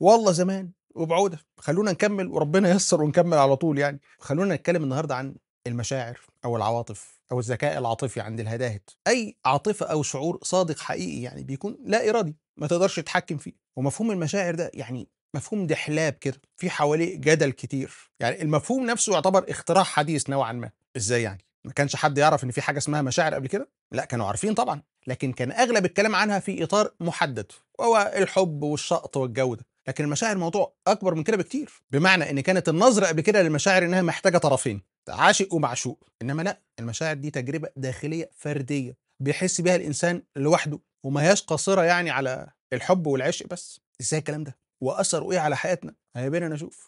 والله زمان وبعوده خلونا نكمل وربنا ييسر ونكمل على طول يعني خلونا نتكلم النهارده عن المشاعر او العواطف او الذكاء العاطفي عند الهداهد اي عاطفه او شعور صادق حقيقي يعني بيكون لا ارادي ما تقدرش تتحكم فيه ومفهوم المشاعر ده يعني مفهوم دحلاب كده في حواليه جدل كتير يعني المفهوم نفسه يعتبر اختراع حديث نوعا ما ازاي يعني ما كانش حد يعرف ان في حاجه اسمها مشاعر قبل كده لا كانوا عارفين طبعا لكن كان اغلب الكلام عنها في اطار محدد وهو الحب والشقط والجوده لكن المشاعر الموضوع اكبر من كده بكتير بمعنى ان كانت النظره قبل كده للمشاعر انها محتاجه طرفين عاشق ومعشوق انما لا المشاعر دي تجربه داخليه فرديه بيحس بيها الانسان لوحده وما هياش قاصره يعني على الحب والعشق بس ازاي الكلام ده واثره ايه على حياتنا بينا نشوف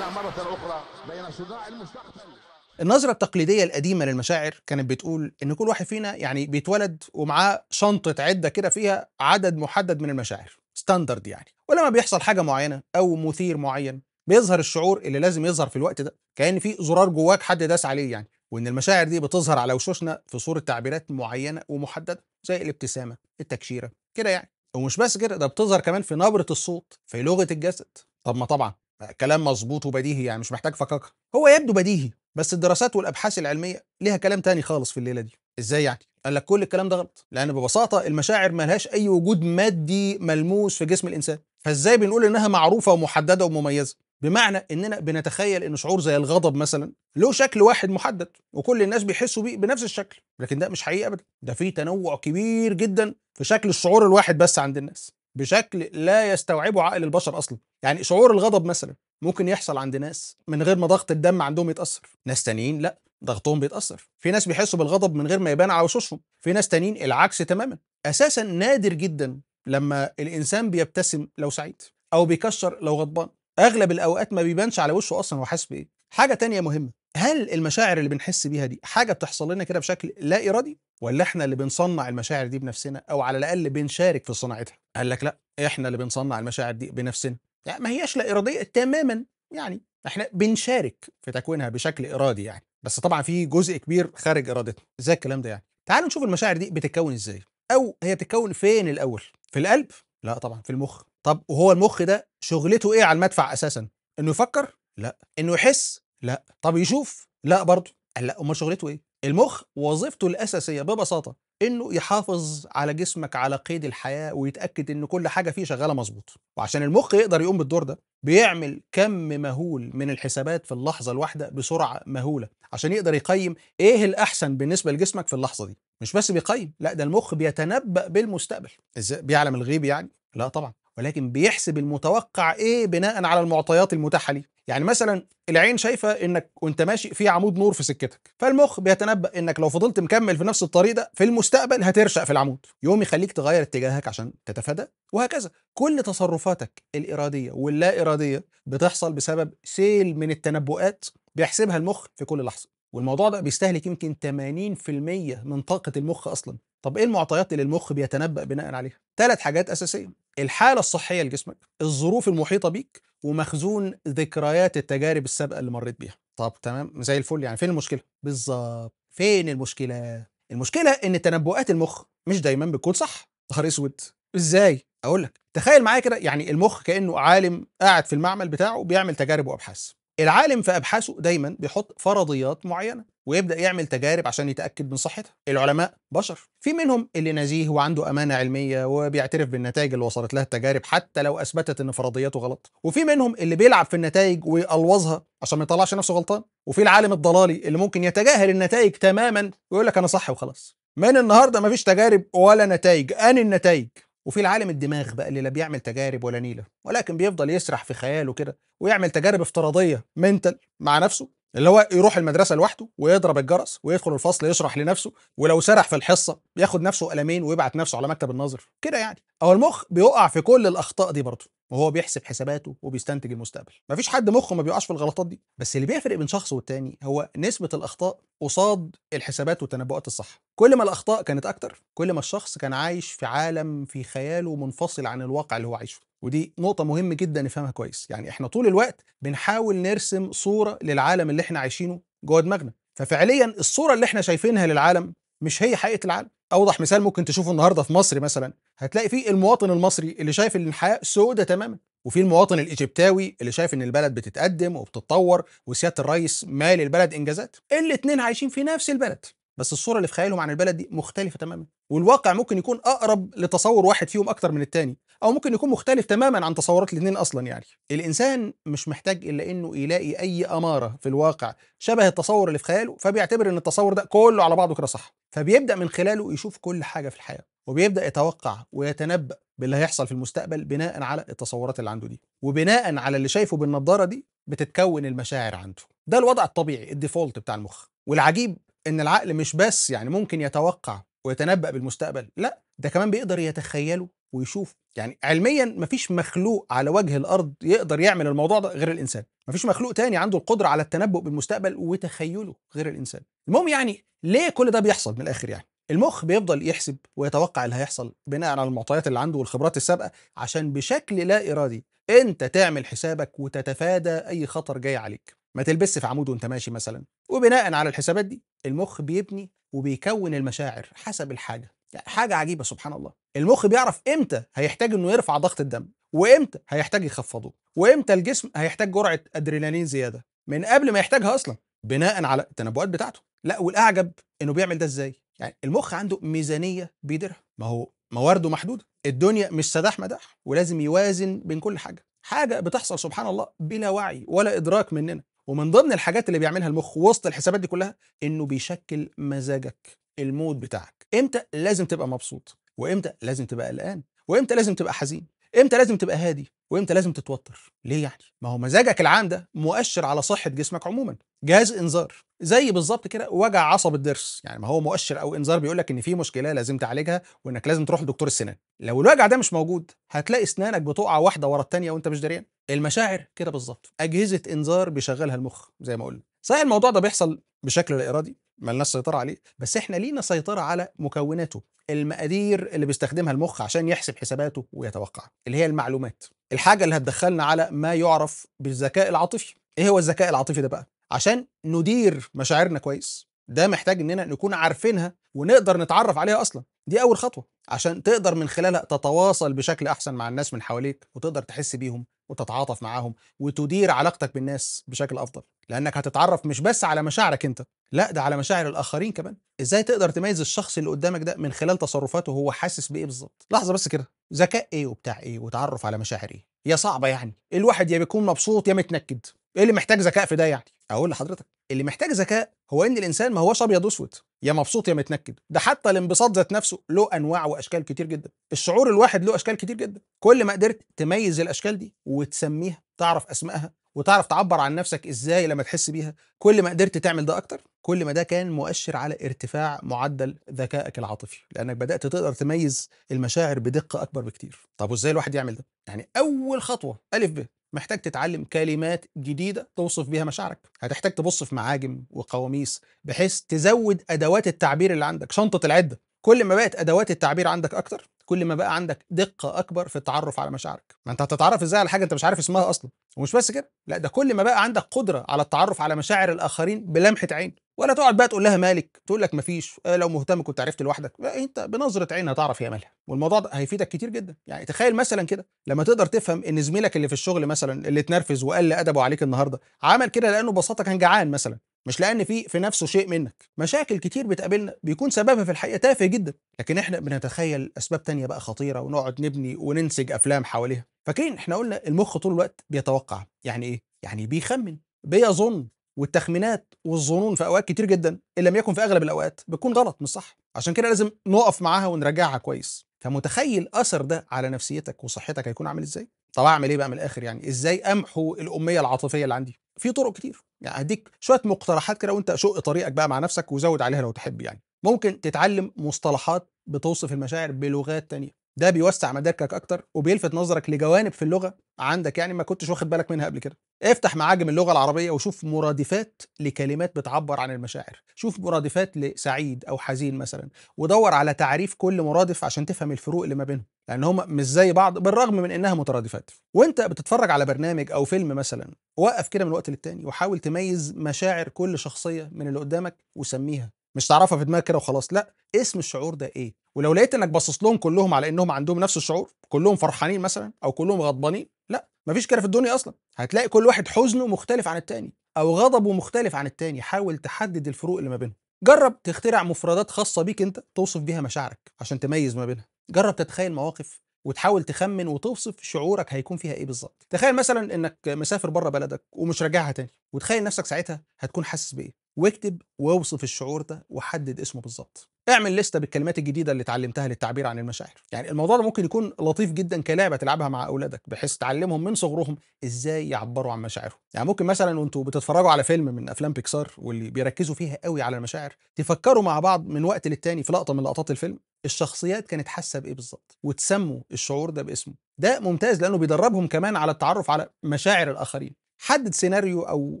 مرة أخرى بين صداع المستقبل النظرة التقليدية القديمة للمشاعر كانت بتقول إن كل واحد فينا يعني بيتولد ومعاه شنطة عدة كده فيها عدد محدد من المشاعر ستاندرد يعني ولما بيحصل حاجة معينة أو مثير معين بيظهر الشعور اللي لازم يظهر في الوقت ده كأن في زرار جواك حد داس عليه يعني وإن المشاعر دي بتظهر على وشوشنا في صورة تعبيرات معينة ومحددة زي الابتسامة التكشيرة كده يعني ومش بس كده ده بتظهر كمان في نبرة الصوت في لغة الجسد طب ما طبعا كلام مظبوط وبديهي يعني مش محتاج فكاكة هو يبدو بديهي بس الدراسات والابحاث العلميه ليها كلام تاني خالص في الليله دي ازاي يعني قال لك كل الكلام ده غلط لان ببساطه المشاعر ملهاش اي وجود مادي ملموس في جسم الانسان فازاي بنقول انها معروفه ومحدده ومميزه بمعنى اننا بنتخيل ان شعور زي الغضب مثلا له شكل واحد محدد وكل الناس بيحسوا بيه بنفس الشكل لكن ده مش حقيقي ابدا ده في تنوع كبير جدا في شكل الشعور الواحد بس عند الناس بشكل لا يستوعبه عقل البشر اصلا يعني شعور الغضب مثلا ممكن يحصل عند ناس من غير ما ضغط الدم عندهم يتاثر ناس تانيين لا ضغطهم بيتاثر في ناس بيحسوا بالغضب من غير ما يبان على وشوشهم في ناس تانيين العكس تماما اساسا نادر جدا لما الانسان بيبتسم لو سعيد او بيكشر لو غضبان اغلب الاوقات ما بيبانش على وشه اصلا هو حاسس بايه حاجه تانية مهمه هل المشاعر اللي بنحس بيها دي حاجه بتحصل لنا كده بشكل لا ارادي ولا احنا اللي بنصنع المشاعر دي بنفسنا او على الاقل بنشارك في صناعتها قال لك لا احنا اللي بنصنع المشاعر دي بنفسنا يعني ما هياش لا إرادية تماما يعني احنا بنشارك في تكوينها بشكل إرادي يعني بس طبعا في جزء كبير خارج إرادتنا ازاي الكلام ده يعني تعالوا نشوف المشاعر دي بتتكون ازاي او هي بتتكون فين الاول في القلب لا طبعا في المخ طب وهو المخ ده شغلته ايه على المدفع اساسا انه يفكر لا انه يحس لا طب يشوف لا برضه لا امال شغلته ايه المخ وظيفته الاساسيه ببساطه انه يحافظ على جسمك على قيد الحياه ويتاكد ان كل حاجه فيه شغاله مظبوط وعشان المخ يقدر يقوم بالدور ده بيعمل كم مهول من الحسابات في اللحظه الواحده بسرعه مهوله عشان يقدر يقيم ايه الاحسن بالنسبه لجسمك في اللحظه دي مش بس بيقيم لا ده المخ بيتنبأ بالمستقبل ازاي بيعلم الغيب يعني لا طبعا ولكن بيحسب المتوقع ايه بناء على المعطيات المتاحه ليه يعني مثلا العين شايفه انك وانت ماشي في عمود نور في سكتك فالمخ بيتنبا انك لو فضلت مكمل في نفس الطريق ده في المستقبل هترشق في العمود يوم يخليك تغير اتجاهك عشان تتفادى وهكذا كل تصرفاتك الاراديه واللا اراديه بتحصل بسبب سيل من التنبؤات بيحسبها المخ في كل لحظه والموضوع ده بيستهلك يمكن 80% من طاقه المخ اصلا طب ايه المعطيات اللي المخ بيتنبأ بناء عليها؟ ثلاث حاجات اساسيه الحاله الصحيه لجسمك الظروف المحيطه بيك ومخزون ذكريات التجارب السابقه اللي مريت بيها طب تمام زي الفل يعني فين المشكله بالظبط فين المشكله المشكله ان تنبؤات المخ مش دايما بتكون صح ظهر اسود ازاي اقول لك تخيل معايا كده يعني المخ كانه عالم قاعد في المعمل بتاعه بيعمل تجارب وابحاث العالم في ابحاثه دايما بيحط فرضيات معينه ويبدا يعمل تجارب عشان يتاكد من صحتها العلماء بشر في منهم اللي نزيه وعنده امانه علميه وبيعترف بالنتائج اللي وصلت لها التجارب حتى لو اثبتت ان فرضياته غلط وفي منهم اللي بيلعب في النتائج ويقلوظها عشان ما يطلعش نفسه غلطان وفي العالم الضلالي اللي ممكن يتجاهل النتائج تماما ويقول لك انا صح وخلاص من النهارده مفيش تجارب ولا نتائج ان النتائج وفي العالم الدماغ بقى اللي لا بيعمل تجارب ولا نيله ولكن بيفضل يسرح في خياله كده ويعمل تجارب افتراضيه منتل مع نفسه اللي هو يروح المدرسه لوحده ويضرب الجرس ويدخل الفصل يشرح لنفسه ولو سرح في الحصه بياخد نفسه قلمين ويبعت نفسه على مكتب الناظر كده يعني او المخ بيقع في كل الاخطاء دي برضه وهو بيحسب حساباته وبيستنتج المستقبل مفيش حد مخه ما بيقعش في الغلطات دي بس اللي بيفرق بين شخص والتاني هو نسبه الاخطاء قصاد الحسابات والتنبؤات الصح كل ما الاخطاء كانت اكتر كل ما الشخص كان عايش في عالم في خياله منفصل عن الواقع اللي هو عايشه ودي نقطة مهم جدا نفهمها كويس يعني احنا طول الوقت بنحاول نرسم صورة للعالم اللي احنا عايشينه جوه دماغنا ففعليا الصورة اللي احنا شايفينها للعالم مش هي حقيقة العالم أوضح مثال ممكن تشوفه النهاردة في مصر مثلا هتلاقي فيه المواطن المصري اللي شايف ان الحياة سودة تماما وفي المواطن الايجيبتاوي اللي شايف ان البلد بتتقدم وبتتطور وسياده الرئيس مالي البلد انجازات الاثنين عايشين في نفس البلد بس الصوره اللي في خيالهم عن البلد دي مختلفه تماما والواقع ممكن يكون اقرب لتصور واحد فيهم اكتر من التاني او ممكن يكون مختلف تماما عن تصورات الاثنين اصلا يعني الانسان مش محتاج الا انه يلاقي اي اماره في الواقع شبه التصور اللي في خياله فبيعتبر ان التصور ده كله على بعضه كده صح فبيبدا من خلاله يشوف كل حاجه في الحياه وبيبدا يتوقع ويتنبأ باللي هيحصل في المستقبل بناء على التصورات اللي عنده دي وبناء على اللي شايفه بالنظاره دي بتتكون المشاعر عنده ده الوضع الطبيعي الديفولت بتاع المخ والعجيب ان العقل مش بس يعني ممكن يتوقع ويتنبأ بالمستقبل لا ده كمان بيقدر يتخيله ويشوفه يعني علميا مفيش مخلوق على وجه الارض يقدر يعمل الموضوع ده غير الانسان مفيش مخلوق تاني عنده القدره على التنبؤ بالمستقبل وتخيله غير الانسان المهم يعني ليه كل ده بيحصل من الاخر يعني المخ بيفضل يحسب ويتوقع اللي هيحصل بناء على المعطيات اللي عنده والخبرات السابقه عشان بشكل لا ارادي انت تعمل حسابك وتتفادى اي خطر جاي عليك ما تلبسش في عمود وانت ماشي مثلا وبناء على الحسابات دي المخ بيبني وبيكون المشاعر حسب الحاجه يعني حاجه عجيبه سبحان الله المخ بيعرف امتى هيحتاج انه يرفع ضغط الدم وامتى هيحتاج يخفضه وامتى الجسم هيحتاج جرعه ادرينالين زياده من قبل ما يحتاجها اصلا بناء على التنبؤات بتاعته لا والاعجب انه بيعمل ده ازاي يعني المخ عنده ميزانيه بيديرها ما هو موارده محدوده الدنيا مش سداح مداح ولازم يوازن بين كل حاجه حاجه بتحصل سبحان الله بلا وعي ولا ادراك مننا ومن ضمن الحاجات اللي بيعملها المخ وسط الحسابات دي كلها انه بيشكل مزاجك المود بتاعك امتى لازم تبقى مبسوط وامتى لازم تبقى قلقان وامتى لازم تبقى حزين امتى لازم تبقى هادي وامتى لازم تتوتر ليه يعني ما هو مزاجك العام ده مؤشر على صحه جسمك عموما جهاز انذار زي بالظبط كده وجع عصب الضرس يعني ما هو مؤشر او انذار بيقول لك ان في مشكله لازم تعالجها وانك لازم تروح لدكتور السنان لو الوجع ده مش موجود هتلاقي اسنانك بتقع واحده ورا الثانيه وانت مش دريان المشاعر كده بالظبط اجهزه انذار بيشغلها المخ زي ما قلنا صحيح الموضوع ده بيحصل بشكل لا ارادي ما لناش سيطره عليه بس احنا لينا سيطره على مكوناته المقادير اللي بيستخدمها المخ عشان يحسب حساباته ويتوقع اللي هي المعلومات الحاجه اللي هتدخلنا على ما يعرف بالذكاء العاطفي ايه هو الذكاء العاطفي ده بقى عشان ندير مشاعرنا كويس ده محتاج اننا نكون عارفينها ونقدر نتعرف عليها اصلا دي اول خطوه عشان تقدر من خلالها تتواصل بشكل احسن مع الناس من حواليك وتقدر تحس بيهم وتتعاطف معاهم وتدير علاقتك بالناس بشكل افضل لانك هتتعرف مش بس على مشاعرك انت لا ده على مشاعر الاخرين كمان ازاي تقدر تميز الشخص اللي قدامك ده من خلال تصرفاته هو حاسس بايه بالظبط لحظه بس كده ذكاء ايه وبتاع ايه وتعرف على مشاعر ايه يا صعبه يعني الواحد يا بيكون مبسوط يا متنكد ايه اللي محتاج ذكاء في ده يعني اقول لحضرتك اللي محتاج ذكاء هو ان الانسان ما هوش ابيض واسود يا مبسوط يا متنكد ده حتى الانبساط ذات نفسه له انواع واشكال كتير جدا الشعور الواحد له اشكال كتير جدا كل ما قدرت تميز الاشكال دي وتسميها تعرف اسمائها وتعرف تعبر عن نفسك ازاي لما تحس بيها كل ما قدرت تعمل ده اكتر كل ما ده كان مؤشر على ارتفاع معدل ذكائك العاطفي لانك بدات تقدر تميز المشاعر بدقه اكبر بكتير طب وازاي الواحد يعمل ده يعني اول خطوه الف ب محتاج تتعلم كلمات جديدة توصف بيها مشاعرك هتحتاج تبص في معاجم وقواميس بحيث تزود أدوات التعبير اللي عندك شنطة العدة كل ما بقت أدوات التعبير عندك أكتر كل ما بقى عندك دقه اكبر في التعرف على مشاعرك ما انت هتتعرف ازاي على حاجه انت مش عارف اسمها اصلا ومش بس كده لا ده كل ما بقى عندك قدره على التعرف على مشاعر الاخرين بلمحه عين ولا تقعد بقى تقول لها مالك تقول لك مفيش آه لو مهتم كنت عرفت لوحدك انت بنظره عين هتعرف هي مالها والموضوع ده هيفيدك كتير جدا يعني تخيل مثلا كده لما تقدر تفهم ان زميلك اللي في الشغل مثلا اللي اتنرفز وقل ادبه عليك النهارده عمل كده لانه ببساطه كان جعان مثلا مش لان في في نفسه شيء منك مشاكل كتير بتقابلنا بيكون سببها في الحقيقه تافه جدا لكن احنا بنتخيل اسباب تانية بقى خطيره ونقعد نبني وننسج افلام حواليها فاكرين احنا قلنا المخ طول الوقت بيتوقع يعني ايه يعني بيخمن بيظن والتخمينات والظنون في اوقات كتير جدا ان لم يكن في اغلب الاوقات بتكون غلط مش صح عشان كده لازم نقف معاها ونراجعها كويس فمتخيل اثر ده على نفسيتك وصحتك هيكون عامل ازاي طب اعمل ايه بقى من الاخر يعني ازاي امحو الاميه العاطفيه اللي عندي في طرق كتير يعني هديك شويه مقترحات كده وانت شق طريقك بقى مع نفسك وزود عليها لو تحب يعني ممكن تتعلم مصطلحات بتوصف المشاعر بلغات تانية ده بيوسع مداركك اكتر وبيلفت نظرك لجوانب في اللغه عندك يعني ما كنتش واخد بالك منها قبل كده افتح معاجم اللغه العربيه وشوف مرادفات لكلمات بتعبر عن المشاعر شوف مرادفات لسعيد او حزين مثلا ودور على تعريف كل مرادف عشان تفهم الفروق اللي ما بينهم لان هم مش زي بعض بالرغم من انها مترادفات وانت بتتفرج على برنامج او فيلم مثلا وقف كده من وقت للتاني وحاول تميز مشاعر كل شخصيه من اللي قدامك وسميها مش تعرفها في دماغك كده وخلاص لا اسم الشعور ده ايه ولو لقيت انك باصص لهم كلهم على انهم عندهم نفس الشعور كلهم فرحانين مثلا او كلهم غضبانين لا مفيش كده في الدنيا اصلا هتلاقي كل واحد حزنه مختلف عن التاني او غضبه مختلف عن التاني حاول تحدد الفروق اللي ما بينهم جرب تخترع مفردات خاصه بيك انت توصف بيها مشاعرك عشان تميز ما بينها جرب تتخيل مواقف وتحاول تخمن وتوصف شعورك هيكون فيها ايه بالظبط تخيل مثلا انك مسافر بره بلدك ومش راجعها تاني وتخيل نفسك ساعتها هتكون حاسس بايه واكتب واوصف الشعور ده وحدد اسمه بالظبط اعمل لسته بالكلمات الجديده اللي اتعلمتها للتعبير عن المشاعر يعني الموضوع ده ممكن يكون لطيف جدا كلعبه تلعبها مع اولادك بحيث تعلمهم من صغرهم ازاي يعبروا عن مشاعرهم يعني ممكن مثلا وانتوا بتتفرجوا على فيلم من افلام بيكسار واللي بيركزوا فيها قوي على المشاعر تفكروا مع بعض من وقت للتاني في لقطه من لقطات الفيلم الشخصيات كانت حاسه بايه بالظبط وتسموا الشعور ده باسمه ده ممتاز لانه بيدربهم كمان على التعرف على مشاعر الاخرين حدد سيناريو او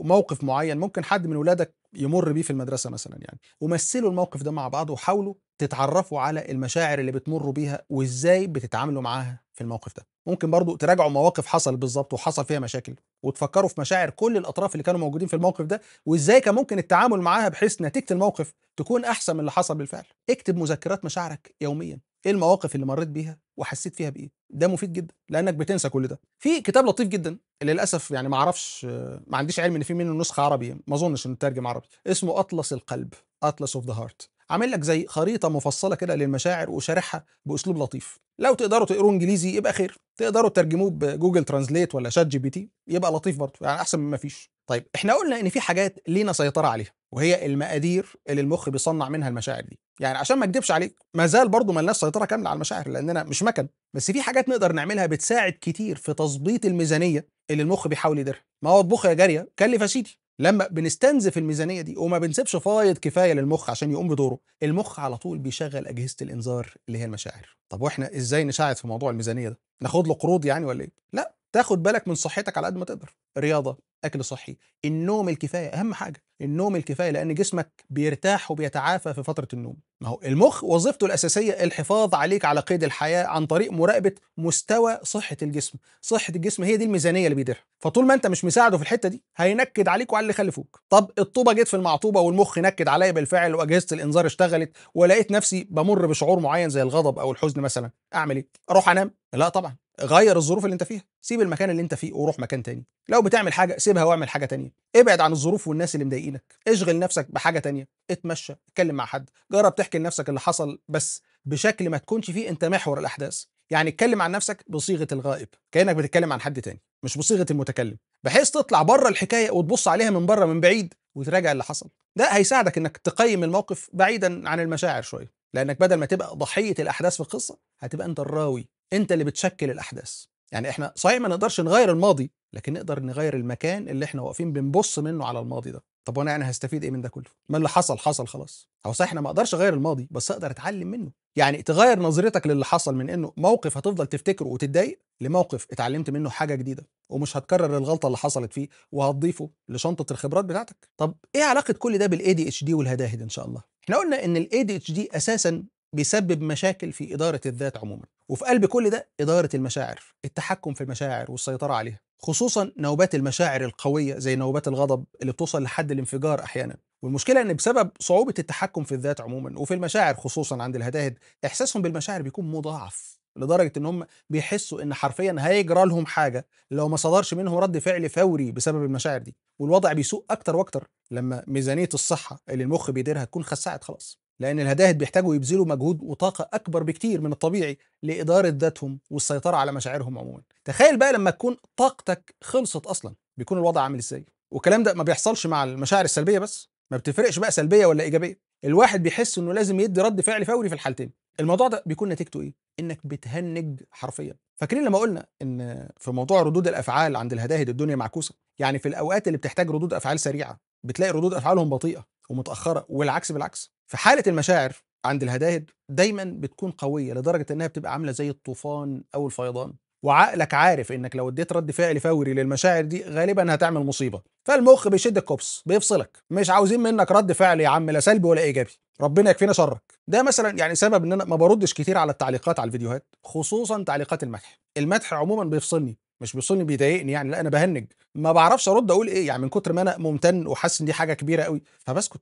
موقف معين ممكن حد من ولادك يمر بيه في المدرسه مثلا يعني ومثلوا الموقف ده مع بعض وحاولوا تتعرفوا على المشاعر اللي بتمروا بيها وازاي بتتعاملوا معاها في الموقف ده ممكن برضو تراجعوا مواقف حصل بالظبط وحصل فيها مشاكل وتفكروا في مشاعر كل الاطراف اللي كانوا موجودين في الموقف ده وازاي كان ممكن التعامل معاها بحيث نتيجه الموقف تكون احسن من اللي حصل بالفعل اكتب مذكرات مشاعرك يوميا ايه المواقف اللي مريت بيها وحسيت فيها بايه ده مفيد جدا لانك بتنسى كل ده في كتاب لطيف جدا للاسف يعني ما اعرفش ما عنديش علم ان في منه نسخه عربي ما اظنش انه ترجم عربي اسمه اطلس القلب اطلس اوف ذا هارت عامل لك زي خريطه مفصله كده للمشاعر وشارحها باسلوب لطيف لو تقدروا تقروا انجليزي يبقى خير تقدروا ترجموه بجوجل ترانزليت ولا شات جي بي تي يبقى لطيف برضه يعني احسن من ما فيش طيب احنا قلنا ان في حاجات لينا سيطره عليها وهي المقادير اللي المخ بيصنع منها المشاعر دي يعني عشان ما اكدبش عليك ما زال برضه ما لناش سيطره كامله على المشاعر لاننا مش مكن بس في حاجات نقدر نعملها بتساعد كتير في تظبيط الميزانيه اللي المخ بيحاول يديرها ما هو اطبخ يا جاريه كلف يا سيدي لما بنستنزف الميزانيه دي وما بنسيبش فايض كفايه للمخ عشان يقوم بدوره المخ على طول بيشغل اجهزه الانذار اللي هي المشاعر طب واحنا ازاي نساعد في موضوع الميزانيه ده ناخد له قروض يعني ولا ايه لا تاخد بالك من صحتك على قد ما تقدر رياضه اكل صحي النوم الكفايه اهم حاجه النوم الكفايه لان جسمك بيرتاح وبيتعافى في فتره النوم ما هو المخ وظيفته الاساسيه الحفاظ عليك على قيد الحياه عن طريق مراقبه مستوى صحه الجسم صحه الجسم هي دي الميزانيه اللي بيديرها فطول ما انت مش مساعده في الحته دي هينكد عليك وعلى اللي خلفوك طب الطوبه جت في المعطوبه والمخ نكد عليا بالفعل واجهزه الانذار اشتغلت ولقيت نفسي بمر بشعور معين زي الغضب او الحزن مثلا اعمل ايه اروح انام لا طبعا غير الظروف اللي انت فيها سيب المكان اللي انت فيه وروح مكان تاني لو بتعمل حاجه سيبها واعمل حاجه تانية ابعد عن الظروف والناس اللي مضايقينك اشغل نفسك بحاجه تانية اتمشى اتكلم مع حد جرب تحكي لنفسك اللي حصل بس بشكل ما تكونش فيه انت محور الاحداث يعني اتكلم عن نفسك بصيغه الغائب كانك بتتكلم عن حد تاني مش بصيغه المتكلم بحيث تطلع بره الحكايه وتبص عليها من بره من بعيد وتراجع اللي حصل ده هيساعدك انك تقيم الموقف بعيدا عن المشاعر شويه لانك بدل ما تبقى ضحيه الاحداث في القصه هتبقى انت الراوي انت اللي بتشكل الاحداث يعني احنا صحيح ما نقدرش نغير الماضي لكن نقدر نغير المكان اللي احنا واقفين بنبص منه على الماضي ده طب وانا يعني هستفيد ايه من ده كله؟ ما اللي حصل حصل خلاص. هو صحيح انا ما اقدرش اغير الماضي بس اقدر اتعلم منه. يعني تغير نظرتك للي حصل من انه موقف هتفضل تفتكره وتتضايق لموقف اتعلمت منه حاجه جديده ومش هتكرر الغلطه اللي حصلت فيه وهتضيفه لشنطه الخبرات بتاعتك. طب ايه علاقه كل ده بالاي دي اتش دي والهداهد ان شاء الله؟ احنا قلنا ان الاي دي اتش دي اساسا بيسبب مشاكل في اداره الذات عموما وفي قلب كل ده اداره المشاعر، التحكم في المشاعر والسيطره عليها. خصوصا نوبات المشاعر القويه زي نوبات الغضب اللي بتوصل لحد الانفجار احيانا والمشكله ان بسبب صعوبه التحكم في الذات عموما وفي المشاعر خصوصا عند الهداهد احساسهم بالمشاعر بيكون مضاعف لدرجه ان هم بيحسوا ان حرفيا هيجرى لهم حاجه لو ما صدرش منهم رد فعل فوري بسبب المشاعر دي والوضع بيسوء اكتر واكتر لما ميزانيه الصحه اللي المخ بيديرها تكون خسعت خلاص لأن الهداهد بيحتاجوا يبذلوا مجهود وطاقة أكبر بكتير من الطبيعي لإدارة ذاتهم والسيطرة على مشاعرهم عموما. تخيل بقى لما تكون طاقتك خلصت أصلا بيكون الوضع عامل إزاي؟ والكلام ده ما بيحصلش مع المشاعر السلبية بس ما بتفرقش بقى سلبية ولا إيجابية. الواحد بيحس إنه لازم يدي رد فعل فوري في الحالتين الموضوع ده بيكون نتيجته ايه؟ انك بتهنج حرفيا فاكرين لما قلنا ان في موضوع ردود الافعال عند الهداهد الدنيا معكوسه يعني في الاوقات اللي بتحتاج ردود افعال سريعه بتلاقي ردود افعالهم بطيئه ومتاخره والعكس بالعكس في حاله المشاعر عند الهداهد دايما بتكون قويه لدرجه انها بتبقى عامله زي الطوفان او الفيضان وعقلك عارف انك لو اديت رد فعل فوري للمشاعر دي غالبا هتعمل مصيبه فالمخ بيشد الكوبس بيفصلك مش عاوزين منك رد فعل يا عم لا سلبي ولا ايجابي ربنا يكفينا شرك ده مثلا يعني سبب ان انا ما بردش كتير على التعليقات على الفيديوهات خصوصا تعليقات المدح المدح عموما بيفصلني مش بيوصلني بيضايقني يعني لا انا بهنج ما بعرفش ارد اقول ايه يعني من كتر ما انا ممتن وحاسس ان دي حاجه كبيره قوي فبسكت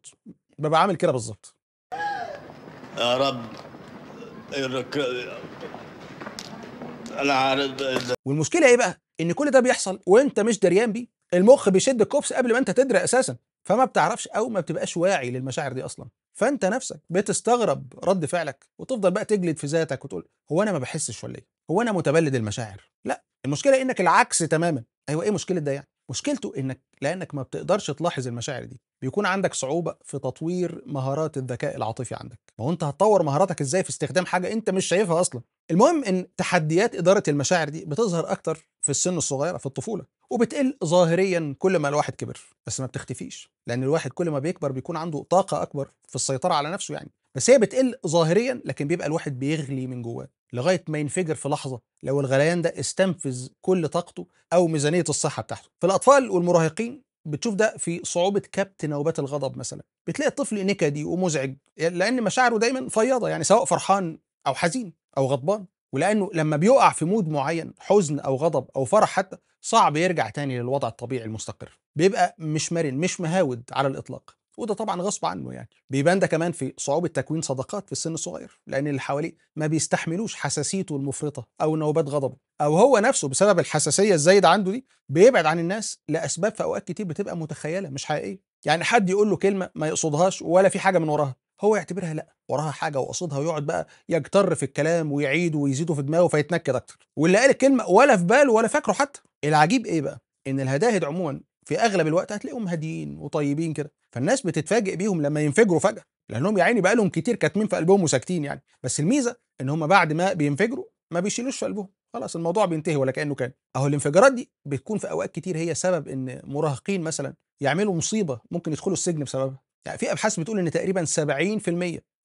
ببقى عامل كده بالظبط يا رب والمشكله ايه بقى ان كل ده بيحصل وانت مش دريان بيه المخ بيشد الكوبس قبل ما انت تدري اساسا فما بتعرفش او ما بتبقاش واعي للمشاعر دي اصلا فانت نفسك بتستغرب رد فعلك وتفضل بقى تجلد في ذاتك وتقول هو انا ما بحسش ولا ايه هو انا متبلد المشاعر لا المشكله انك العكس تماما ايوه ايه مشكله ده يعني مشكلته انك لانك ما بتقدرش تلاحظ المشاعر دي بيكون عندك صعوبه في تطوير مهارات الذكاء العاطفي عندك ما هو انت هتطور مهاراتك ازاي في استخدام حاجه انت مش شايفها اصلا المهم ان تحديات اداره المشاعر دي بتظهر اكتر في السن الصغيره في الطفوله وبتقل ظاهريا كل ما الواحد كبر بس ما بتختفيش لان الواحد كل ما بيكبر بيكون عنده طاقه اكبر في السيطره على نفسه يعني بس هي بتقل ظاهريا لكن بيبقى الواحد بيغلي من جواه لغايه ما ينفجر في لحظه لو الغليان ده استنفذ كل طاقته او ميزانيه الصحه بتاعته في الاطفال والمراهقين بتشوف ده في صعوبه كبت نوبات الغضب مثلا بتلاقي الطفل نكدي ومزعج لان مشاعره دايما فياضه يعني سواء فرحان او حزين او غضبان ولانه لما بيقع في مود معين حزن او غضب او فرح حتى صعب يرجع تاني للوضع الطبيعي المستقر بيبقى مش مرن مش مهاود على الاطلاق وده طبعا غصب عنه يعني بيبان ده كمان في صعوبه تكوين صداقات في السن الصغير لان اللي حواليه ما بيستحملوش حساسيته المفرطه او نوبات غضبه او هو نفسه بسبب الحساسيه الزايده عنده دي بيبعد عن الناس لاسباب في اوقات كتير بتبقى متخيله مش حقيقيه يعني حد يقول له كلمه ما يقصدهاش ولا في حاجه من وراها هو يعتبرها لا وراها حاجه وقصدها ويقعد بقى يجتر في الكلام ويعيد ويزيده في دماغه فيتنكد اكتر واللي قال الكلمه ولا في باله ولا فاكره حتى العجيب ايه بقى ان الهداهد عموما في اغلب الوقت هتلاقيهم هاديين وطيبين كده فالناس بتتفاجئ بيهم لما ينفجروا فجاه لانهم يا عيني بقى لهم كتير كاتمين في قلبهم وساكتين يعني بس الميزه ان هم بعد ما بينفجروا ما بيشيلوش في قلبهم خلاص الموضوع بينتهي ولا كانه كان اهو الانفجارات دي بتكون في اوقات كتير هي سبب ان مراهقين مثلا يعملوا مصيبه ممكن يدخلوا السجن بسببها يعني في ابحاث بتقول ان تقريبا 70%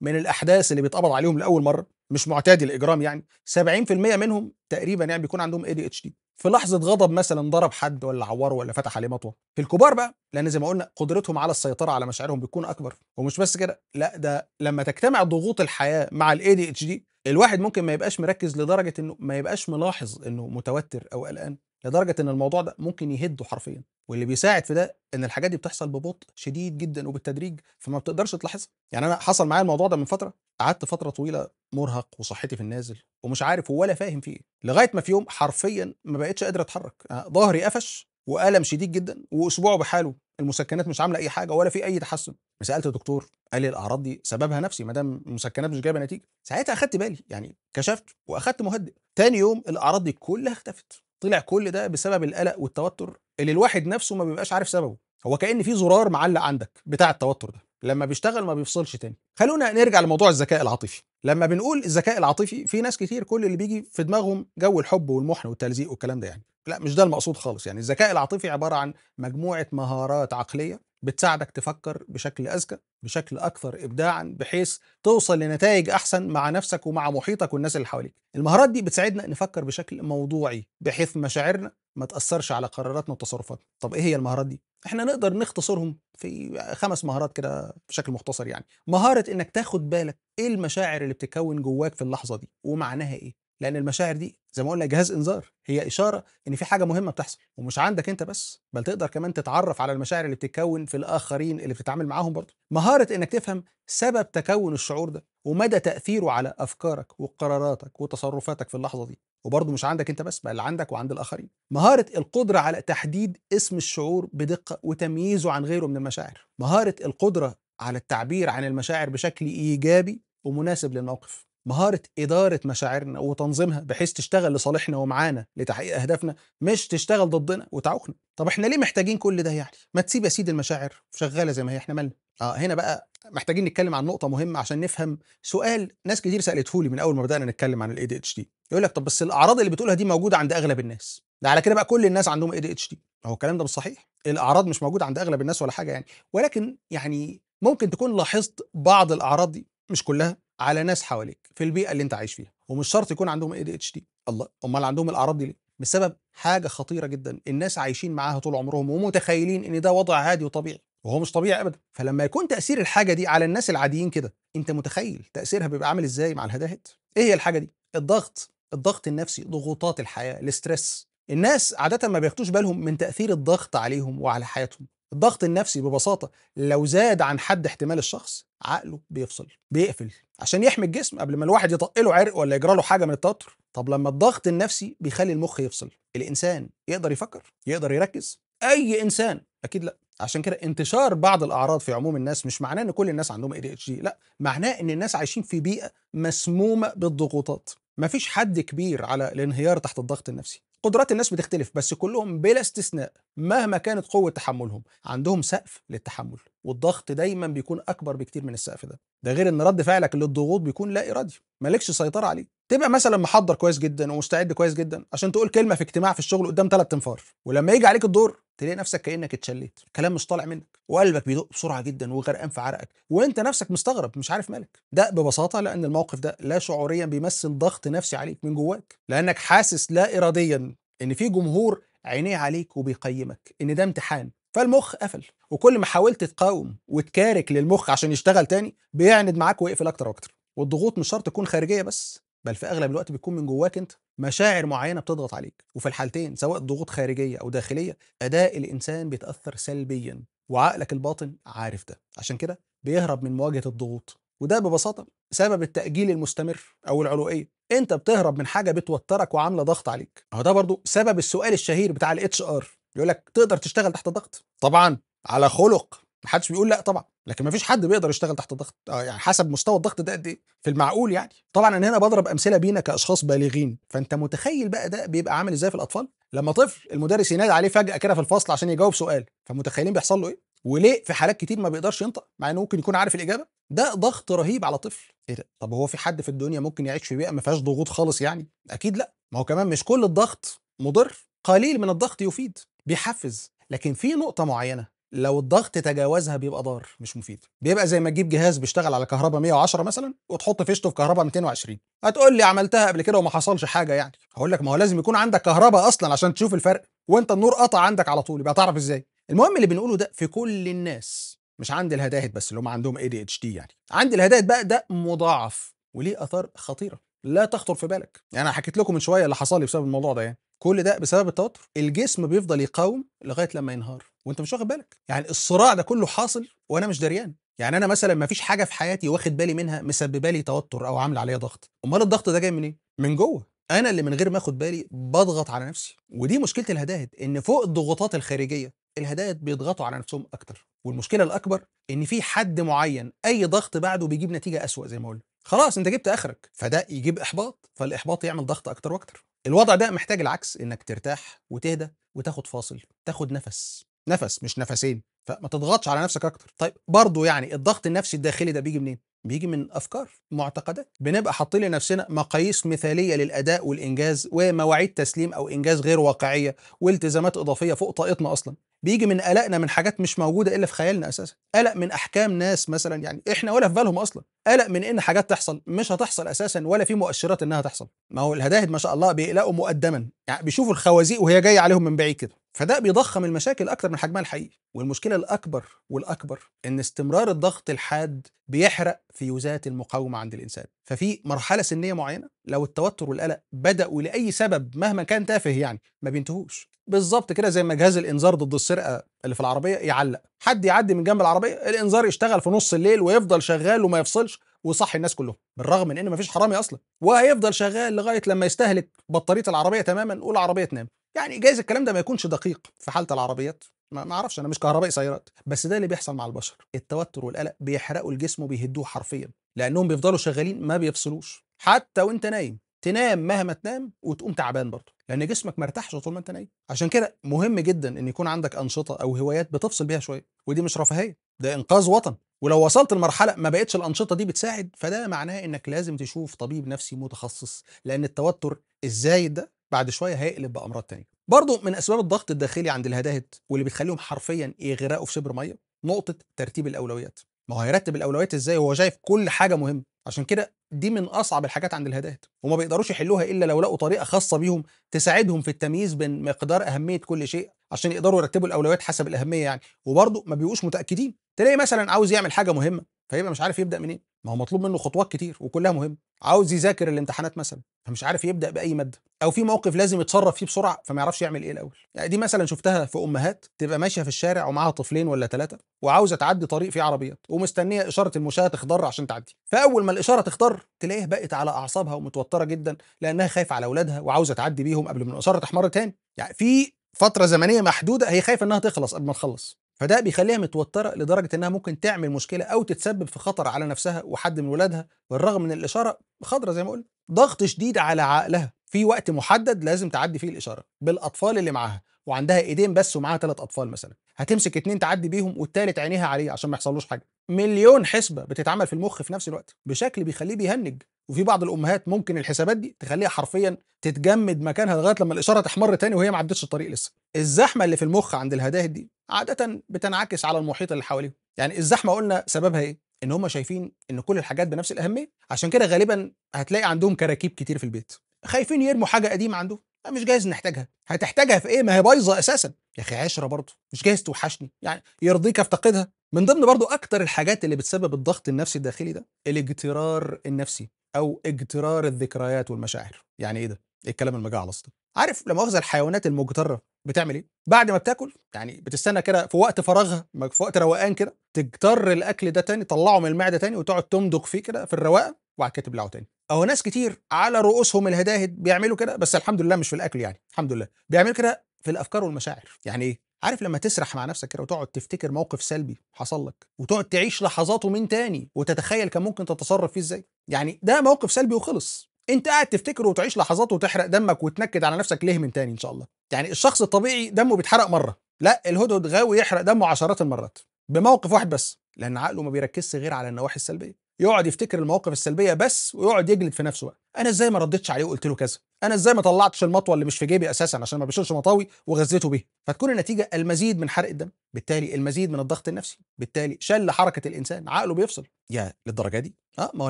من الاحداث اللي بيتقبض عليهم لاول مره مش معتادي الاجرام يعني 70% منهم تقريبا يعني بيكون عندهم اي دي اتش دي في لحظه غضب مثلا ضرب حد ولا عوره ولا فتح عليه مطوه في الكبار بقى لان زي ما قلنا قدرتهم على السيطره على مشاعرهم بتكون اكبر ومش بس كده لا ده لما تجتمع ضغوط الحياه مع الاي دي الواحد ممكن ما يبقاش مركز لدرجه انه ما يبقاش ملاحظ انه متوتر او قلقان لدرجه ان الموضوع ده ممكن يهده حرفيا واللي بيساعد في ده ان الحاجات دي بتحصل ببطء شديد جدا وبالتدريج فما بتقدرش تلاحظها يعني انا حصل معايا الموضوع ده من فتره قعدت فتره طويله مرهق وصحتي في النازل ومش عارف ولا فاهم في ايه لغايه ما في يوم حرفيا ما بقتش قادر اتحرك ظهري قفش والم شديد جدا واسبوعه بحاله المسكنات مش عامله اي حاجه ولا في اي تحسن سالت الدكتور قال لي الاعراض دي سببها نفسي ما دام المسكنات مش جايبه نتيجه ساعتها اخدت بالي يعني كشفت واخدت مهدئ تاني يوم الاعراض دي كلها اختفت طلع كل ده بسبب القلق والتوتر اللي الواحد نفسه ما بيبقاش عارف سببه هو كان في زرار معلق عندك بتاع التوتر ده لما بيشتغل ما بيفصلش تاني خلونا نرجع لموضوع الذكاء العاطفي لما بنقول الذكاء العاطفي في ناس كتير كل اللي بيجي في دماغهم جو الحب والمحن والتلزيق والكلام ده يعني لا مش ده المقصود خالص يعني الذكاء العاطفي عباره عن مجموعه مهارات عقليه بتساعدك تفكر بشكل اذكى بشكل اكثر ابداعا بحيث توصل لنتائج احسن مع نفسك ومع محيطك والناس اللي حواليك المهارات دي بتساعدنا نفكر بشكل موضوعي بحيث مشاعرنا ما تاثرش على قراراتنا وتصرفاتنا طب ايه هي المهارات دي احنا نقدر نختصرهم في خمس مهارات كده بشكل مختصر يعني مهاره انك تاخد بالك ايه المشاعر اللي بتتكون جواك في اللحظه دي ومعناها ايه لان المشاعر دي زي ما قلنا جهاز انذار هي اشاره ان في حاجه مهمه بتحصل ومش عندك انت بس بل تقدر كمان تتعرف على المشاعر اللي بتتكون في الاخرين اللي بتتعامل معاهم برضه مهاره انك تفهم سبب تكون الشعور ده ومدى تاثيره على افكارك وقراراتك وتصرفاتك في اللحظه دي وبرضه مش عندك انت بس بل عندك وعند الاخرين مهاره القدره على تحديد اسم الشعور بدقه وتمييزه عن غيره من المشاعر مهاره القدره على التعبير عن المشاعر بشكل ايجابي ومناسب للموقف مهاره اداره مشاعرنا وتنظيمها بحيث تشتغل لصالحنا ومعانا لتحقيق اهدافنا مش تشتغل ضدنا وتعوقنا طب احنا ليه محتاجين كل ده يعني ما تسيب يا سيدي المشاعر شغاله زي ما هي احنا مالنا اه هنا بقى محتاجين نتكلم عن نقطه مهمه عشان نفهم سؤال ناس كتير سالته لي من اول ما بدانا نتكلم عن الاي دي اتش دي يقول لك طب بس الاعراض اللي بتقولها دي موجوده عند اغلب الناس ده على كده بقى كل الناس عندهم اي دي اتش دي هو الكلام ده مش صحيح الاعراض مش موجوده عند اغلب الناس ولا حاجه يعني ولكن يعني ممكن تكون لاحظت بعض الاعراض دي مش كلها على ناس حواليك في البيئه اللي انت عايش فيها ومش شرط يكون عندهم اي دي اتش دي الله امال عندهم الاعراض دي ليه بسبب حاجه خطيره جدا الناس عايشين معاها طول عمرهم ومتخيلين ان ده وضع عادي وطبيعي وهو مش طبيعي ابدا فلما يكون تاثير الحاجه دي على الناس العاديين كده انت متخيل تاثيرها بيبقى عامل ازاي مع الهداهت ايه هي الحاجه دي الضغط الضغط النفسي ضغوطات الحياه الاسترس الناس عاده ما بياخدوش بالهم من تاثير الضغط عليهم وعلى حياتهم الضغط النفسي ببساطه لو زاد عن حد احتمال الشخص عقله بيفصل بيقفل عشان يحمي الجسم قبل ما الواحد يطق له عرق ولا يجرى له حاجه من التوتر طب لما الضغط النفسي بيخلي المخ يفصل الانسان يقدر يفكر يقدر يركز اي انسان اكيد لا عشان كده انتشار بعض الاعراض في عموم الناس مش معناه ان كل الناس عندهم اي دي اتش دي لا معناه ان الناس عايشين في بيئه مسمومه بالضغوطات مفيش حد كبير على الانهيار تحت الضغط النفسي قدرات الناس بتختلف بس كلهم بلا استثناء مهما كانت قوة تحملهم عندهم سقف للتحمل والضغط دايما بيكون أكبر بكتير من السقف ده ده غير إن رد فعلك للضغوط بيكون لا إرادي مالكش سيطرة عليه تبقى مثلا محضر كويس جدا ومستعد كويس جدا عشان تقول كلمه في اجتماع في الشغل قدام ثلاث تنفار ولما يجي عليك الدور تلاقي نفسك كانك اتشليت الكلام مش طالع منك وقلبك بيدق بسرعه جدا وغرقان في عرقك وانت نفسك مستغرب مش عارف مالك ده ببساطه لان الموقف ده لا شعوريا بيمثل ضغط نفسي عليك من جواك لانك حاسس لا اراديا ان في جمهور عينيه عليك وبيقيمك ان ده امتحان فالمخ قفل وكل ما حاولت تقاوم وتكارك للمخ عشان يشتغل تاني بيعند معاك ويقفل اكتر واكتر والضغوط مش شرط تكون خارجيه بس بل في اغلب الوقت بتكون من جواك انت مشاعر معينه بتضغط عليك وفي الحالتين سواء ضغوط خارجيه او داخليه اداء الانسان بيتاثر سلبيا وعقلك الباطن عارف ده عشان كده بيهرب من مواجهه الضغوط وده ببساطه سبب التاجيل المستمر او العلوئيه انت بتهرب من حاجه بتوترك وعامله ضغط عليك اهو ده برضو سبب السؤال الشهير بتاع الاتش ار يقول لك تقدر تشتغل تحت ضغط طبعا على خلق محدش بيقول لا طبعا لكن ما فيش حد بيقدر يشتغل تحت ضغط آه يعني حسب مستوى الضغط ده قد ايه في المعقول يعني طبعا انا هنا بضرب امثله بينا كاشخاص بالغين فانت متخيل بقى ده بيبقى عامل ازاي في الاطفال لما طفل المدرس ينادي عليه فجاه كده في الفصل عشان يجاوب سؤال فمتخيلين بيحصل له ايه وليه في حالات كتير ما بيقدرش ينطق مع انه ممكن يكون عارف الاجابه ده ضغط رهيب على طفل ايه ده طب هو في حد في الدنيا ممكن يعيش في بيئه ما فيهاش ضغوط خالص يعني اكيد لا ما هو كمان مش كل الضغط مضر قليل من الضغط يفيد بيحفز لكن في نقطه معينه لو الضغط تجاوزها بيبقى ضار مش مفيد بيبقى زي ما تجيب جهاز بيشتغل على كهرباء 110 مثلا وتحط فيشته في كهرباء 220 هتقول لي عملتها قبل كده وما حصلش حاجه يعني هقول لك ما هو لازم يكون عندك كهرباء اصلا عشان تشوف الفرق وانت النور قطع عندك على طول يبقى تعرف ازاي المهم اللي بنقوله ده في كل الناس مش عند الهداهد بس اللي هم عندهم اي دي اتش دي يعني عند الهداهد بقى ده مضاعف وليه اثار خطيره لا تخطر في بالك يعني انا حكيت لكم من شويه اللي حصل لي بسبب الموضوع ده يعني كل ده بسبب التوتر الجسم بيفضل يقاوم لغايه لما ينهار وانت مش واخد بالك يعني الصراع ده كله حاصل وانا مش دريان يعني انا مثلا ما فيش حاجه في حياتي واخد بالي منها مسببه لي توتر او عامله عليا ضغط امال الضغط ده جاي منين إيه؟ من جوه انا اللي من غير ما اخد بالي بضغط على نفسي ودي مشكله الهدايد ان فوق الضغوطات الخارجيه الهدايد بيضغطوا على نفسهم اكتر والمشكله الاكبر ان في حد معين اي ضغط بعده بيجيب نتيجه اسوا زي ما قلنا خلاص انت جبت اخرك فده يجيب احباط فالاحباط يعمل ضغط اكتر واكتر الوضع ده محتاج العكس انك ترتاح وتهدى وتاخد فاصل تاخد نفس نفس مش نفسين فما تضغطش على نفسك اكتر طيب برضه يعني الضغط النفسي الداخلي ده بيجي منين بيجي من افكار معتقدات بنبقى حاطين لنفسنا مقاييس مثاليه للاداء والانجاز ومواعيد تسليم او انجاز غير واقعيه والتزامات اضافيه فوق طاقتنا اصلا بيجي من قلقنا من حاجات مش موجوده الا في خيالنا اساسا قلق من احكام ناس مثلا يعني احنا ولا في بالهم اصلا قلق من ان حاجات تحصل مش هتحصل اساسا ولا في مؤشرات انها تحصل ما هو الهداهد ما شاء الله بيقلقوا مقدما يعني بيشوفوا الخوازيق وهي جايه عليهم من بعيد كده فده بيضخم المشاكل اكتر من حجمها الحقيقي والمشكله الاكبر والاكبر ان استمرار الضغط الحاد بيحرق فيوزات المقاومه عند الانسان ففي مرحله سنيه معينه لو التوتر والقلق بداوا لاي سبب مهما كان تافه يعني ما بينتهوش بالظبط كده زي ما جهاز الانذار ضد السرقه اللي في العربيه يعلق حد يعدي من جنب العربيه الانذار يشتغل في نص الليل ويفضل شغال وما يفصلش وصحي الناس كلهم بالرغم من ان مفيش حرامي اصلا وهيفضل شغال لغايه لما يستهلك بطاريه العربيه تماما والعربيه تنام يعني جايز الكلام ده ما يكونش دقيق في حاله العربيات ما اعرفش انا مش كهربائي سيارات بس ده اللي بيحصل مع البشر التوتر والقلق بيحرقوا الجسم وبيهدوه حرفيا لانهم بيفضلوا شغالين ما بيفصلوش حتى وانت نايم تنام مهما تنام وتقوم تعبان برضه لان جسمك ما ارتاحش طول ما انت نايم عشان كده مهم جدا ان يكون عندك انشطه او هوايات بتفصل بيها شويه ودي مش رفاهيه ده انقاذ وطن ولو وصلت لمرحله ما بقتش الانشطه دي بتساعد فده معناه انك لازم تشوف طبيب نفسي متخصص لان التوتر الزايد ده بعد شويه هيقلب بامراض تانية برضه من اسباب الضغط الداخلي عند الهداهد واللي بتخليهم حرفيا يغرقوا إيه، في شبر ميه نقطه ترتيب الاولويات ما هو هيرتب الاولويات ازاي وهو شايف كل حاجه مهمه عشان كده دي من اصعب الحاجات عند الهداهد وما بيقدروش يحلوها الا لو لقوا طريقه خاصه بيهم تساعدهم في التمييز بين مقدار اهميه كل شيء عشان يقدروا يرتبوا الاولويات حسب الاهميه يعني وبرضه ما بيبقوش متاكدين تلاقي مثلا عاوز يعمل حاجه مهمه فيبقى مش عارف يبدا منين ما هو مطلوب منه خطوات كتير وكلها مهمه عاوز يذاكر الامتحانات مثلا فمش عارف يبدا باي ماده او في موقف لازم يتصرف فيه بسرعه فما يعرفش يعمل ايه الاول يعني دي مثلا شفتها في امهات تبقى ماشيه في الشارع ومعاها طفلين ولا ثلاثه وعاوزه تعدي طريق فيه عربيات ومستنيه اشاره المشاه تخضر عشان تعدي فاول ما الاشاره تخضر تلاقيها بقت على اعصابها ومتوتره جدا لانها خايفه على اولادها وعاوزه تعدي بيهم قبل ما الاشاره تحمر تاني يعني في فتره زمنيه محدوده هي خايفه انها تخلص قبل ما تخلص فده بيخليها متوتره لدرجه انها ممكن تعمل مشكله او تتسبب في خطر على نفسها وحد من ولادها بالرغم من الاشاره خضرة زي ما قلنا ضغط شديد على عقلها في وقت محدد لازم تعدي فيه الاشاره بالاطفال اللي معاها وعندها ايدين بس ومعاها ثلاث اطفال مثلا هتمسك اتنين تعدي بيهم والتالت عينيها عليه عشان ما يحصلوش حاجه مليون حسبه بتتعمل في المخ في نفس الوقت بشكل بيخليه بيهنج وفي بعض الامهات ممكن الحسابات دي تخليها حرفيا تتجمد مكانها لغايه لما الاشاره تحمر تاني وهي ما عدتش الطريق لسه الزحمه اللي في المخ عند الهداهد دي عاده بتنعكس على المحيط اللي حواليهم يعني الزحمه قلنا سببها ايه ان هم شايفين ان كل الحاجات بنفس الاهميه عشان كده غالبا هتلاقي عندهم كراكيب كتير في البيت خايفين يرموا حاجه قديمه عندهم مش جايز نحتاجها هتحتاجها في ايه ما هي بايظه اساسا يا اخي عشره برضه مش جايز توحشني يعني يرضيك افتقدها من ضمن برضو اكتر الحاجات اللي بتسبب الضغط النفسي الداخلي ده الاجترار النفسي او اجترار الذكريات والمشاعر يعني ايه ده إيه الكلام المجعلص ده عارف لما اخذ الحيوانات المجتره بتعمل ايه بعد ما بتاكل يعني بتستنى كده في وقت فراغها في وقت روقان كده تجتر الاكل ده تاني تطلعه من المعده تاني وتقعد تمضغ فيه كده في الرواقه وبعد كده تبلعه تاني أو ناس كتير على رؤوسهم الهداهد بيعملوا كده بس الحمد لله مش في الاكل يعني الحمد لله بيعملوا كده في الافكار والمشاعر يعني ايه عارف لما تسرح مع نفسك كده وتقعد تفتكر موقف سلبي حصل لك وتقعد تعيش لحظاته من تاني وتتخيل كان ممكن تتصرف فيه ازاي يعني ده موقف سلبي وخلص انت قاعد تفتكره وتعيش لحظاته وتحرق دمك وتنكد على نفسك ليه من تاني ان شاء الله يعني الشخص الطبيعي دمه بيتحرق مره لا الهدهد غاوي يحرق دمه عشرات المرات بموقف واحد بس لان عقله ما بيركزش غير على النواحي السلبيه يقعد يفتكر المواقف السلبيه بس ويقعد يجلد في نفسه بقى انا ازاي ما ردتش عليه وقلت له كذا انا ازاي ما طلعتش المطوه اللي مش في جيبي اساسا عشان ما بشيلش مطاوي وغذيته بيها فتكون النتيجه المزيد من حرق الدم بالتالي المزيد من الضغط النفسي بالتالي شل حركه الانسان عقله بيفصل يا للدرجه دي اه ما هو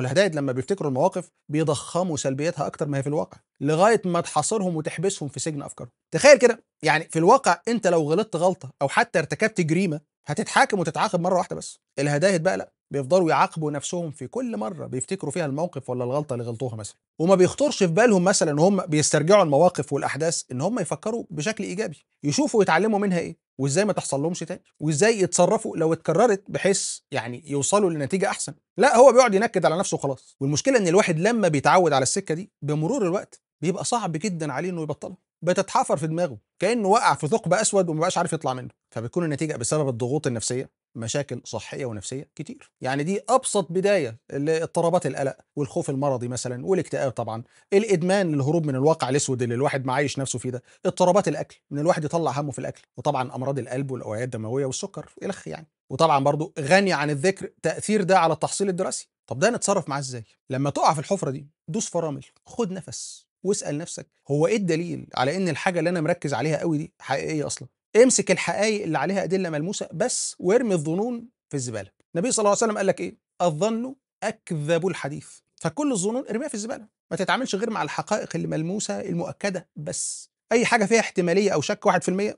الهدايد لما بيفتكروا المواقف بيضخموا سلبياتها اكتر ما هي في الواقع لغايه ما تحاصرهم وتحبسهم في سجن افكارهم تخيل كده يعني في الواقع انت لو غلطت غلطه او حتى ارتكبت جريمه هتتحاكم وتتعاقب مره واحده بس الهدايد بقى لا بيفضلوا يعاقبوا نفسهم في كل مره بيفتكروا فيها الموقف ولا الغلطه اللي غلطوها مثلا وما بيخطرش في بالهم مثلا ان هم بيسترجعوا المواقف والاحداث ان هم يفكروا بشكل ايجابي يشوفوا يتعلموا منها ايه وازاي ما تحصل لهمش تاني وازاي يتصرفوا لو اتكررت بحيث يعني يوصلوا لنتيجه احسن لا هو بيقعد ينكد على نفسه خلاص والمشكله ان الواحد لما بيتعود على السكه دي بمرور الوقت بيبقى صعب جدا عليه انه يبطلها بتتحفر في دماغه كانه وقع في ثقب اسود ومبقاش عارف يطلع منه فبتكون النتيجه بسبب الضغوط النفسيه مشاكل صحيه ونفسيه كتير يعني دي ابسط بدايه لاضطرابات القلق والخوف المرضي مثلا والاكتئاب طبعا الادمان للهروب من الواقع الاسود اللي الواحد معايش نفسه فيه ده اضطرابات الاكل ان الواحد يطلع همه في الاكل وطبعا امراض القلب والاوعيه الدمويه والسكر الخ يعني وطبعا برضو غني عن الذكر تاثير ده على التحصيل الدراسي طب ده نتصرف معاه ازاي لما تقع في الحفره دي دوس فرامل خد نفس واسال نفسك هو ايه الدليل على ان الحاجه اللي انا مركز عليها قوي دي حقيقيه اصلا امسك الحقائق اللي عليها ادله ملموسه بس وارمي الظنون في الزباله النبي صلى الله عليه وسلم قال لك ايه الظن اكذب الحديث فكل الظنون ارميها في الزباله ما تتعاملش غير مع الحقائق الملموسه المؤكده بس اي حاجه فيها احتماليه او شك 1% ارميها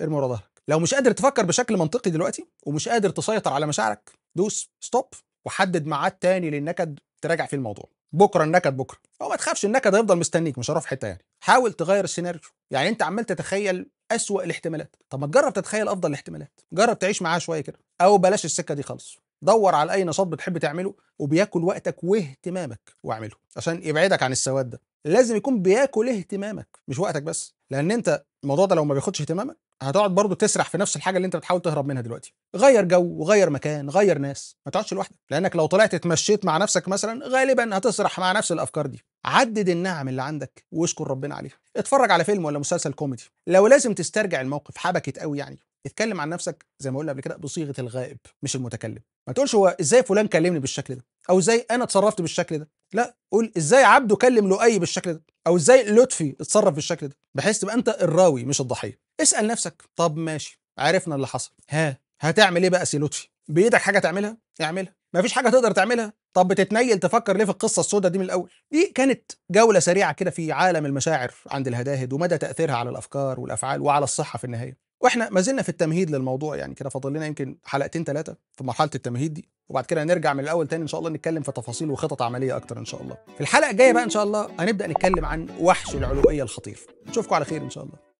ارمي ورا ظهرك لو مش قادر تفكر بشكل منطقي دلوقتي ومش قادر تسيطر على مشاعرك دوس ستوب وحدد ميعاد تاني للنكد تراجع فيه الموضوع بكره النكد بكره هو ما تخافش النكد هيفضل مستنيك مش هروح في حته يعني حاول تغير السيناريو يعني انت عمال تتخيل اسوأ الاحتمالات طب ما تجرب تتخيل افضل الاحتمالات جرب تعيش معاها شويه كده او بلاش السكه دي خالص دور على اي نشاط بتحب تعمله وبياكل وقتك واهتمامك واعمله عشان يبعدك عن السواد ده لازم يكون بياكل اهتمامك مش وقتك بس لان انت الموضوع ده لو ما بياخدش اهتمامك هتقعد برضه تسرح في نفس الحاجه اللي انت بتحاول تهرب منها دلوقتي غير جو وغير مكان غير ناس ما تقعدش لوحدك لانك لو طلعت اتمشيت مع نفسك مثلا غالبا هتسرح مع نفس الافكار دي عدد النعم اللي عندك واشكر ربنا عليها اتفرج على فيلم ولا مسلسل كوميدي لو لازم تسترجع الموقف حبكت قوي يعني اتكلم عن نفسك زي ما قلنا قبل كده بصيغه الغائب مش المتكلم ما تقولش هو ازاي فلان كلمني بالشكل ده او ازاي انا اتصرفت بالشكل ده لا قول ازاي عبده كلم لؤي بالشكل ده او ازاي لطفي اتصرف بالشكل ده بحيث تبقى انت الراوي مش الضحيه اسال نفسك طب ماشي عرفنا اللي حصل ها هتعمل ايه بقى لطفي؟ بايدك حاجه تعملها اعملها مفيش حاجه تقدر تعملها طب بتتنيل تفكر ليه في القصه السوداء دي من الاول دي كانت جوله سريعه كده في عالم المشاعر عند الهداهد ومدى تاثيرها على الافكار والافعال وعلى الصحه في النهايه واحنا ما زلنا في التمهيد للموضوع يعني كده فاضل لنا يمكن حلقتين ثلاثه في مرحله التمهيد دي وبعد كده نرجع من الاول تاني ان شاء الله نتكلم في تفاصيل وخطط عمليه اكتر ان شاء الله في الحلقه الجايه بقى ان شاء الله هنبدا نتكلم عن وحش العلوئيه الخطير نشوفكم على خير ان شاء الله